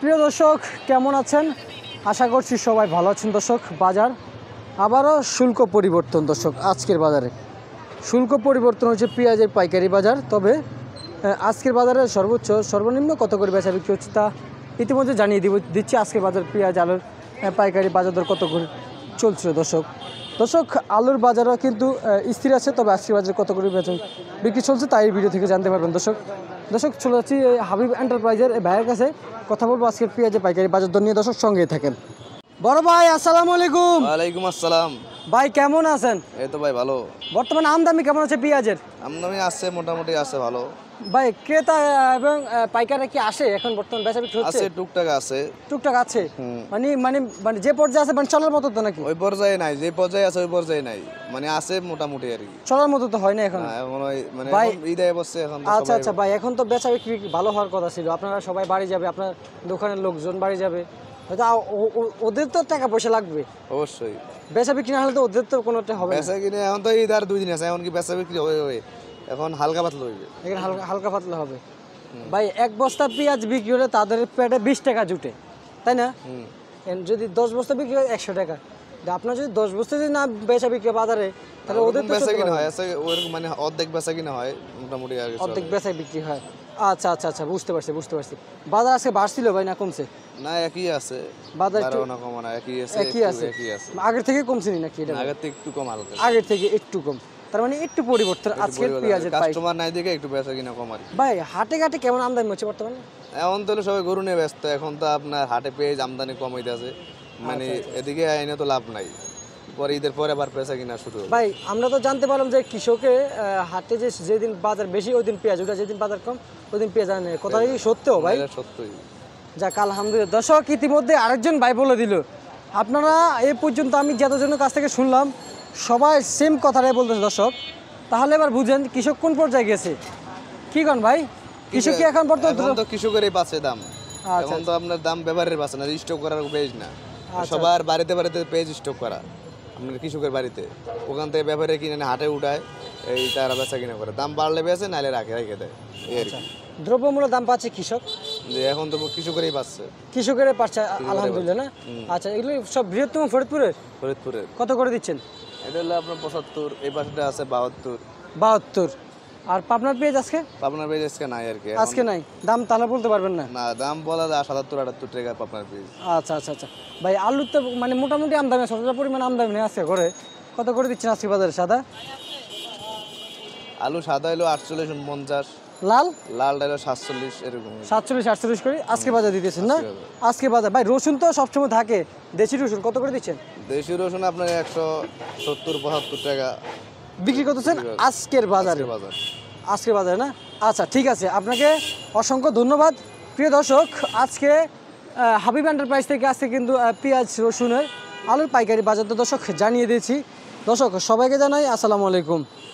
প্রিয় দর্শক কেমন আছেন আশা করছি সবাই ভালো আছেন দর্শক বাজার আবারও শুল্ক পরিবর্তন দর্শক আজকের বাজারে শুল্ক পরিবর্তন হচ্ছে পেঁয়াজের পাইকারি বাজার তবে আজকের বাজারে সর্বোচ্চ সর্বনিম্ন কত করে বেচা বিক্রি হচ্ছে তা ইতিমধ্যে জানিয়ে দিব দিচ্ছি আজকের বাজার পেঁয়াজ আলুর পাইকারি বাজার দর কত করে চলছিল দর্শক দর্শক আলুর বাজারও কিন্তু স্থির আছে তবে আজকে বাজারে কত করে বেচা বিক্রি চলছে তাই ভিডিও থেকে জানতে পারবেন দর্শক দর্শক চলে যাচ্ছি হাবিব এন্টারপ্রাইজের ভাইয়ের কাছে কথা বলবো আজকের পেঁয়াজের পাইকারি বাজার দর নিয়ে দর্শক সঙ্গেই থাকেন বড় ভাই আসসালামু আলাইকুম ওয়ালাইকুম আসসালাম ভাই কেমন আছেন এই তো ভাই ভালো বর্তমানে আমদামি কেমন আছে পেঁয়াজের আমদামি আছে মোটামুটি আছে ভালো ভাই ক্রেতা এবং পাইকাররা কি আসে এখন বর্তমান বেচা বিক্রি হচ্ছে আছে টুকটাক আছে টুকটাক আছে মানে মানে মানে যে পর্যায়ে আছে মানে চলার মতো তো নাকি ওই পর্যায়ে নাই যে পর্যায়ে আছে ওই পর্যায়ে নাই মানে আছে মোটামুটি আর কি চলার মতো তো হয় না এখন হ্যাঁ, মানে ভাই ঈদে বসে এখন আচ্ছা আচ্ছা ভাই এখন তো বেচা বিক্রি ভালো হওয়ার কথা ছিল আপনারা সবাই বাড়ি যাবে আপনার দোকানের লোকজন বাড়ি যাবে হয়তো ওদের তো টাকা পয়সা লাগবে অবশ্যই বেচা বিক্রি না হলে তো ওদের তো কোনোটা হবে বেচা কিনে এখন তো এই আর দুই দিন আছে এমনকি বেচা বিক্রি হবে হবে এখন হালকা পাতলা হইবে এখন হালকা হালকা পাতলা হবে ভাই এক বস্তা পেঁয়াজ বিক্রি হলে তাদের পেটে বিশ টাকা জুটে তাই না যদি দশ বস্তা বিক্রি হয় একশো টাকা আপনার যদি দশ বস্তা যদি না বেচা বিক্রি বাজারে তাহলে ওদের তো বেচা কিনা হয় ওরকম মানে অর্ধেক বেচা কিনা হয় মোটামুটি অর্ধেক বেচা বিক্রি হয় আচ্ছা আচ্ছা আচ্ছা বুঝতে পারছি বুঝতে পারছি বাজার আজকে বাড়ছিল ভাই না কমছে না একই আছে বাজার একটু না কম না একই আছে একই আছে একই আগের থেকে কমছে নাকি এটা আগে থেকে একটু কম হালকা আগের থেকে একটু কম তার মানে একটু পরিবর্তন আজকে পেঁয়াজের কাস্টমার নাই দেখে একটু বেচা কিনা কম আর ভাই হাটে ঘাটে কেমন আমদানি হচ্ছে বর্তমানে এখন তো সবাই গরু নিয়ে ব্যস্ত এখন তো আপনার হাটে পেঁয়াজ আমদানি কমাইতে আছে মানে আচ্ছা, আচ্ছা। এদিকে আইনে তো লাভ নাই পরে ঈদের পরে আবার পেঁচা কিনা শুরু ভাই আমরা তো জানতে পারলাম যে কৃষকে হাটে যে যেদিন বাজার বেশি ওই দিন পেঁয়াজ ওটা যেদিন বাজার কম ওই দিন পেঁয়াজ আনে কথা সত্য ভাই সত্যই যা কাল আলহামদুলিল্লাহ দর্শক ইতিমধ্যে আরেকজন ভাই বলে দিল আপনারা এ পর্যন্ত আমি যতজনের কাছ থেকে শুনলাম সবাই সেম কথাটাই বলতেছে দর্শক তাহলে এবার বুঝেন কৃষক কোন পর্যায়ে গেছে কি কন ভাই কৃষক কি এখন বর্তমানে কৃষকের এই বাসে দাম এখন তো আচ্ছা, আপনার দাম ব্যবহারের বাসে না স্টক করার উপায় না আচ্ছা। সবার বাড়িতে বাড়িতে পেঁয়াজ স্টক করা আপনার কৃষকের বাড়িতে ওখান থেকে ব্যাপারে কিনে হাটে উঠায় এই তারা বেচা কিনা করে দাম বাড়লে বেছে নাহলে রাখে রেখে দেয় এই আচ্ছা। দ্রব্যমূল্য দাম পাচ্ছে কৃষক এখন তো কৃষকেরই পাচ্ছে কৃষকের পাচ্ছে আলহামদুলিল্লাহ না আচ্ছা এগুলো সব বৃহত্তম ফরিদপুরের ফরিদপুরের কত করে দিচ্ছেন এটা হলো আপনার পঁচাত্তর এই পাশটা আছে বাহাত্তর বাহাত্তর আর পাবনার পেঁয়াজ আজকে পাবনার পেঁয়াজ আজকে নাই আর কি আজকে নাই দাম তাহলে বলতে পারবেন না না দাম বলা যায় সাতাত্তর আটাত্তর টাকা পাবনার পেঁয়াজ আচ্ছা আচ্ছা আচ্ছা ভাই আলুর তো মানে মোটামুটি আমদামি সতটা পরিমাণ আমদামি আছে ঘরে কত করে দিচ্ছেন আজকে বাজারে সাদা আলু সাদা হলো আটচল্লিশ উনপঞ্চাশ লাল লাল হলো সাতচল্লিশ এরকম সাতচল্লিশ আটচল্লিশ করে আজকে বাজার দিতেছেন না আজকে বাজার ভাই রসুন তো সবসময় থাকে দেশি রসুন কত করে দিচ্ছেন দেশি রসুন আপনার একশো সত্তর পঁচাত্তর টাকা বিক্রি করতেছেন আজকের বাজারে আজকের বাজারে না আচ্ছা ঠিক আছে আপনাকে অসংখ্য ধন্যবাদ প্রিয় দর্শক আজকে হাবিব এন্টারপ্রাইজ থেকে আজকে কিন্তু পেঁয়াজ রসুনের আলুর পাইকারি বাজার দর্শক জানিয়ে দিয়েছি দর্শক সবাইকে জানাই আসসালামু আলাইকুম